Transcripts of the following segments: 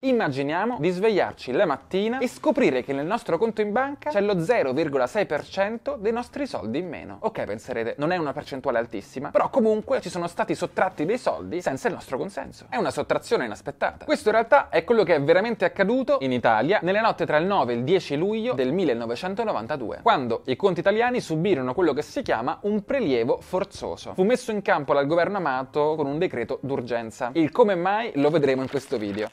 Immaginiamo di svegliarci la mattina e scoprire che nel nostro conto in banca c'è lo 0,6% dei nostri soldi in meno. Ok, penserete, non è una percentuale altissima, però comunque ci sono stati sottratti dei soldi senza il nostro consenso. È una sottrazione inaspettata. Questo in realtà è quello che è veramente accaduto in Italia nelle notte tra il 9 e il 10 luglio del 1992, quando i conti italiani subirono quello che si chiama un prelievo forzoso. Fu messo in campo dal governo Amato con un decreto d'urgenza. Il come mai lo vedremo in questo video.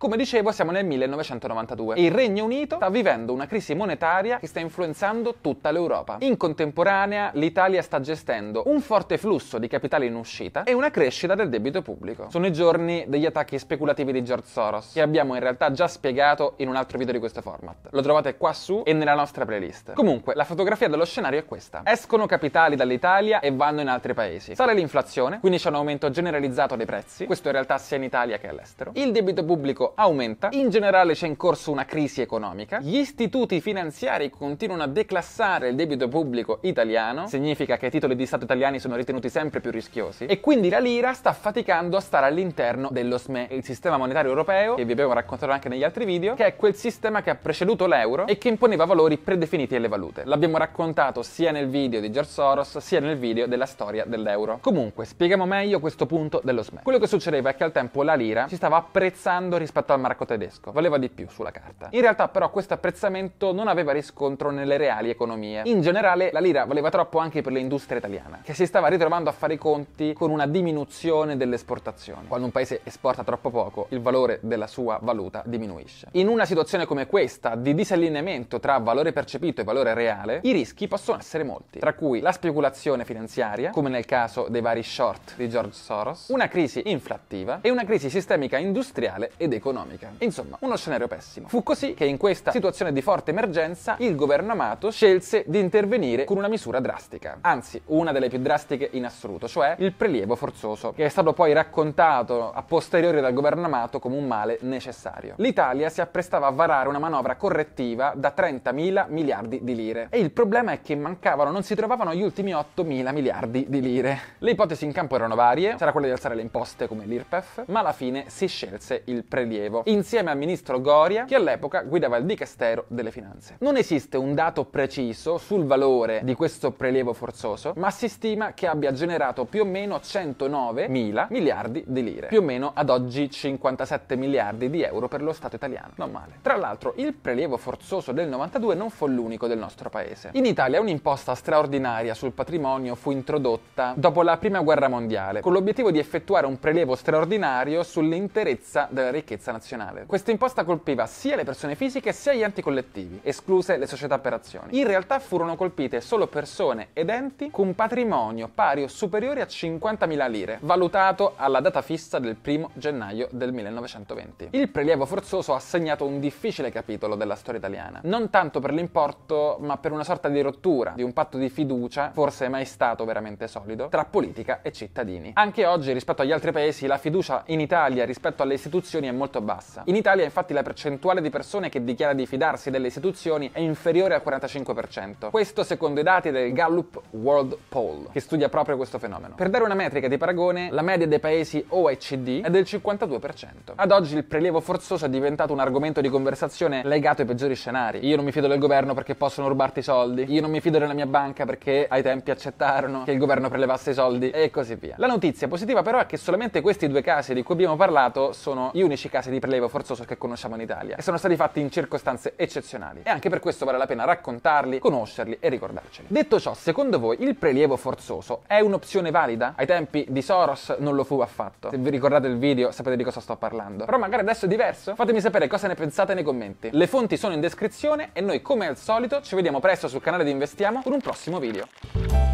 Come dicevo, siamo nel 1992 e il Regno Unito sta vivendo una crisi monetaria che sta influenzando tutta l'Europa. In contemporanea, l'Italia sta gestendo un forte flusso di capitali in uscita e una crescita del debito pubblico. Sono i giorni degli attacchi speculativi di George Soros, che abbiamo in realtà già spiegato in un altro video di questo format. Lo trovate qua su e nella nostra playlist. Comunque, la fotografia dello scenario è questa. Escono capitali dall'Italia e vanno in altri paesi. Sale l'inflazione, quindi c'è un aumento generalizzato dei prezzi, questo in realtà sia in Italia che all'estero. Il debito pubblico aumenta, in generale c'è in corso una crisi economica, gli istituti finanziari continuano a declassare il debito pubblico italiano, significa che i titoli di Stato italiani sono ritenuti sempre più rischiosi, e quindi la lira sta faticando a stare all'interno dello SME, il sistema monetario europeo, che vi abbiamo raccontato anche negli altri video, che è quel sistema che ha preceduto l'euro e che imponeva valori predefiniti alle valute. L'abbiamo raccontato sia nel video di George Soros, sia nel video della storia dell'euro. Comunque, spieghiamo meglio questo punto dello SME. Quello che succedeva è che al tempo la lira si stava apprezzando rispetto rispetto al marco tedesco, valeva di più sulla carta. In realtà però questo apprezzamento non aveva riscontro nelle reali economie. In generale la lira valeva troppo anche per l'industria italiana, che si stava ritrovando a fare i conti con una diminuzione delle esportazioni. Quando un paese esporta troppo poco, il valore della sua valuta diminuisce. In una situazione come questa, di disallineamento tra valore percepito e valore reale, i rischi possono essere molti, tra cui la speculazione finanziaria, come nel caso dei vari short di George Soros, una crisi inflattiva e una crisi sistemica industriale ed economica economica. Insomma, uno scenario pessimo. Fu così che in questa situazione di forte emergenza il governo Amato scelse di intervenire con una misura drastica, anzi una delle più drastiche in assoluto, cioè il prelievo forzoso, che è stato poi raccontato a posteriori dal governo Amato come un male necessario. L'Italia si apprestava a varare una manovra correttiva da 30 mila miliardi di lire e il problema è che mancavano, non si trovavano gli ultimi 8 mila miliardi di lire. Le ipotesi in campo erano varie, c'era quella di alzare le imposte come l'IRPEF, ma alla fine si scelse il prelievo sollievo, insieme al ministro Goria, che all'epoca guidava il dicastero delle finanze. Non esiste un dato preciso sul valore di questo prelievo forzoso, ma si stima che abbia generato più o meno 109 mila miliardi di lire, più o meno ad oggi 57 miliardi di euro per lo Stato italiano. Non male. Tra l'altro, il prelievo forzoso del 92 non fu l'unico del nostro paese. In Italia un'imposta straordinaria sul patrimonio fu introdotta dopo la Prima Guerra Mondiale, con l'obiettivo di effettuare un prelievo straordinario sull'interezza della ricchezza sicurezza nazionale. Questa imposta colpiva sia le persone fisiche sia gli enti collettivi, escluse le società per azioni. In realtà furono colpite solo persone ed enti con patrimonio pari o superiore a 50.000 lire, valutato alla data fissa del 1 gennaio del 1920. Il prelievo forzoso ha segnato un difficile capitolo della storia italiana, non tanto per l'importo, ma per una sorta di rottura, di un patto di fiducia, forse mai stato veramente solido, tra politica e cittadini. Anche oggi, rispetto agli altri paesi, la fiducia in Italia rispetto alle istituzioni è molto molto bassa. In Italia infatti la percentuale di persone che dichiara di fidarsi delle istituzioni è inferiore al 45%. Questo secondo i dati del Gallup World Poll, che studia proprio questo fenomeno. Per dare una metrica di paragone, la media dei paesi OECD è del 52%. Ad oggi il prelievo forzoso è diventato un argomento di conversazione legato ai peggiori scenari. Io non mi fido del governo perché possono rubarti i soldi. Io non mi fido della mia banca perché ai tempi accettarono che il governo prelevasse i soldi e così via. La notizia positiva però è che solamente questi due casi di cui abbiamo parlato sono gli unici casi casi di prelievo forzoso che conosciamo in Italia e sono stati fatti in circostanze eccezionali e anche per questo vale la pena raccontarli, conoscerli e ricordarceli. Detto ciò, secondo voi il prelievo forzoso è un'opzione valida? Ai tempi di Soros non lo fu affatto. Se vi ricordate il video sapete di cosa sto parlando. Però magari adesso è diverso? Fatemi sapere cosa ne pensate nei commenti. Le fonti sono in descrizione e noi come al solito ci vediamo presto sul canale di Investiamo con un prossimo video.